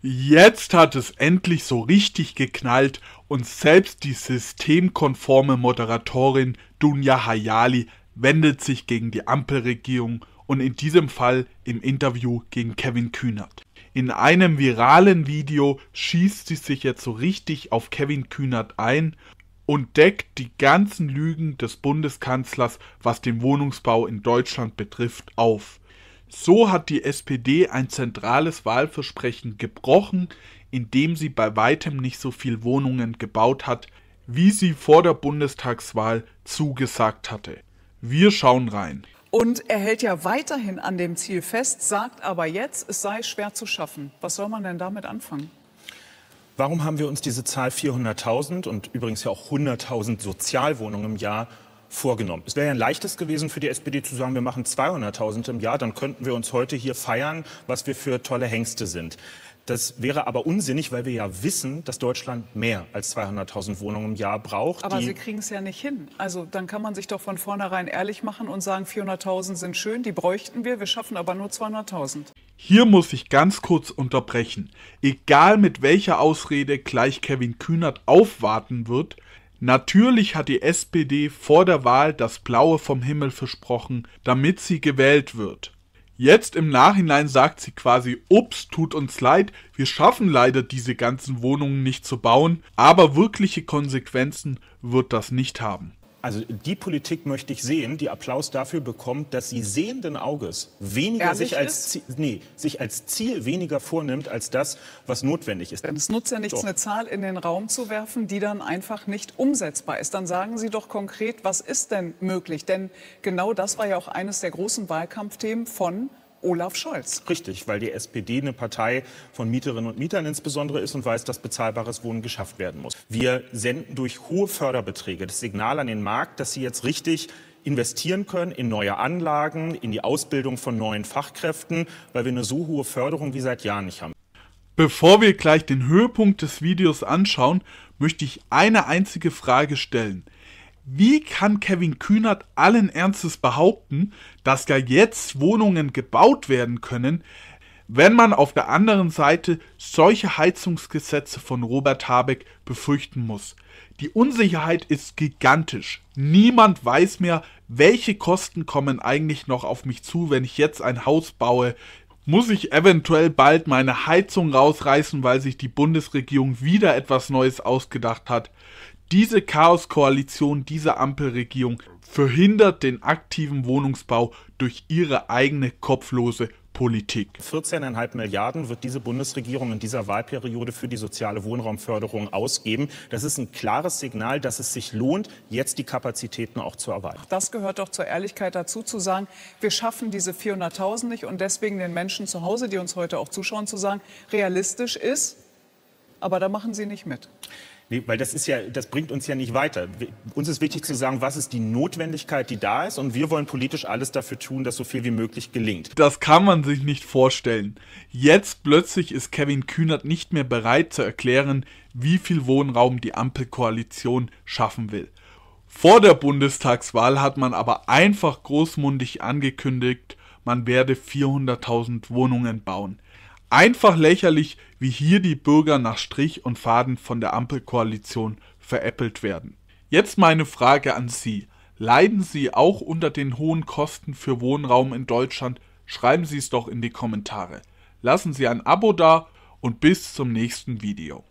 Jetzt hat es endlich so richtig geknallt und selbst die systemkonforme Moderatorin Dunja Hayali wendet sich gegen die Ampelregierung und in diesem Fall im Interview gegen Kevin Kühnert. In einem viralen Video schießt sie sich jetzt so richtig auf Kevin Kühnert ein und deckt die ganzen Lügen des Bundeskanzlers, was den Wohnungsbau in Deutschland betrifft, auf. So hat die SPD ein zentrales Wahlversprechen gebrochen, indem sie bei weitem nicht so viel Wohnungen gebaut hat, wie sie vor der Bundestagswahl zugesagt hatte. Wir schauen rein. Und er hält ja weiterhin an dem Ziel fest, sagt aber jetzt, es sei schwer zu schaffen. Was soll man denn damit anfangen? Warum haben wir uns diese Zahl 400.000 und übrigens ja auch 100.000 Sozialwohnungen im Jahr vorgenommen. Es wäre ja ein leichtes gewesen für die SPD zu sagen, wir machen 200.000 im Jahr, dann könnten wir uns heute hier feiern, was wir für tolle Hengste sind. Das wäre aber unsinnig, weil wir ja wissen, dass Deutschland mehr als 200.000 Wohnungen im Jahr braucht. Aber Sie kriegen es ja nicht hin. Also dann kann man sich doch von vornherein ehrlich machen und sagen, 400.000 sind schön, die bräuchten wir, wir schaffen aber nur 200.000. Hier muss ich ganz kurz unterbrechen. Egal mit welcher Ausrede gleich Kevin Kühnert aufwarten wird, Natürlich hat die SPD vor der Wahl das Blaue vom Himmel versprochen, damit sie gewählt wird. Jetzt im Nachhinein sagt sie quasi, ups, tut uns leid, wir schaffen leider diese ganzen Wohnungen nicht zu bauen, aber wirkliche Konsequenzen wird das nicht haben. Also die Politik möchte ich sehen, die Applaus dafür bekommt, dass sie sehenden Auges weniger sich als, Ziel, nee, sich als Ziel weniger vornimmt als das, was notwendig ist. Es nutzt ja nichts, so. eine Zahl in den Raum zu werfen, die dann einfach nicht umsetzbar ist. Dann sagen Sie doch konkret, was ist denn möglich? Denn genau das war ja auch eines der großen Wahlkampfthemen von Olaf Scholz. Richtig, weil die SPD eine Partei von Mieterinnen und Mietern insbesondere ist und weiß, dass bezahlbares Wohnen geschafft werden muss. Wir senden durch hohe Förderbeträge das Signal an den Markt, dass sie jetzt richtig investieren können in neue Anlagen, in die Ausbildung von neuen Fachkräften, weil wir eine so hohe Förderung wie seit Jahren nicht haben. Bevor wir gleich den Höhepunkt des Videos anschauen, möchte ich eine einzige Frage stellen. Wie kann Kevin Kühnert allen Ernstes behaupten, dass ja jetzt Wohnungen gebaut werden können, wenn man auf der anderen Seite solche Heizungsgesetze von Robert Habeck befürchten muss? Die Unsicherheit ist gigantisch. Niemand weiß mehr, welche Kosten kommen eigentlich noch auf mich zu, wenn ich jetzt ein Haus baue, muss ich eventuell bald meine Heizung rausreißen, weil sich die Bundesregierung wieder etwas Neues ausgedacht hat. Diese Chaoskoalition diese Ampelregierung verhindert den aktiven Wohnungsbau durch ihre eigene kopflose Politik. 14,5 Milliarden wird diese Bundesregierung in dieser Wahlperiode für die soziale Wohnraumförderung ausgeben. Das ist ein klares Signal, dass es sich lohnt, jetzt die Kapazitäten auch zu erweitern. Das gehört doch zur Ehrlichkeit dazu, zu sagen, wir schaffen diese 400.000 nicht und deswegen den Menschen zu Hause, die uns heute auch zuschauen, zu sagen, realistisch ist, aber da machen Sie nicht mit. Nee, weil das ist ja, das bringt uns ja nicht weiter. Uns ist wichtig okay. zu sagen, was ist die Notwendigkeit, die da ist, und wir wollen politisch alles dafür tun, dass so viel wie möglich gelingt. Das kann man sich nicht vorstellen. Jetzt plötzlich ist Kevin Kühnert nicht mehr bereit zu erklären, wie viel Wohnraum die Ampelkoalition schaffen will. Vor der Bundestagswahl hat man aber einfach großmundig angekündigt, man werde 400.000 Wohnungen bauen. Einfach lächerlich, wie hier die Bürger nach Strich und Faden von der Ampelkoalition veräppelt werden. Jetzt meine Frage an Sie. Leiden Sie auch unter den hohen Kosten für Wohnraum in Deutschland? Schreiben Sie es doch in die Kommentare. Lassen Sie ein Abo da und bis zum nächsten Video.